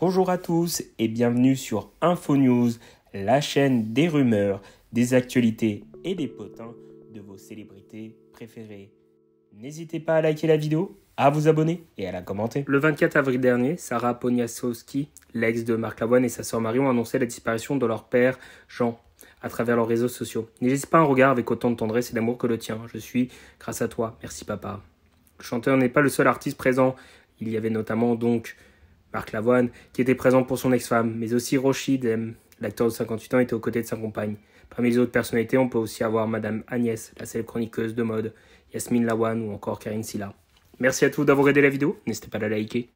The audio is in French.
Bonjour à tous et bienvenue sur InfoNews, la chaîne des rumeurs, des actualités et des potins de vos célébrités préférées. N'hésitez pas à liker la vidéo, à vous abonner et à la commenter. Le 24 avril dernier, Sarah Poniasowski, l'ex de Marc Lavoine et sa sœur Marion, ont la disparition de leur père Jean à travers leurs réseaux sociaux. N'hésitez pas à un regard avec autant de tendresse et d'amour que le tien. Je suis grâce à toi. Merci papa. Le chanteur n'est pas le seul artiste présent. Il y avait notamment donc Marc Lavoine, qui était présent pour son ex-femme, mais aussi Rochid L'acteur de 58 ans était aux côtés de sa compagne. Parmi les autres personnalités, on peut aussi avoir Madame Agnès, la célèbre chroniqueuse de mode, Yasmine Lawan ou encore Karine Silla. Merci à tous d'avoir aidé la vidéo, n'hésitez pas à la liker.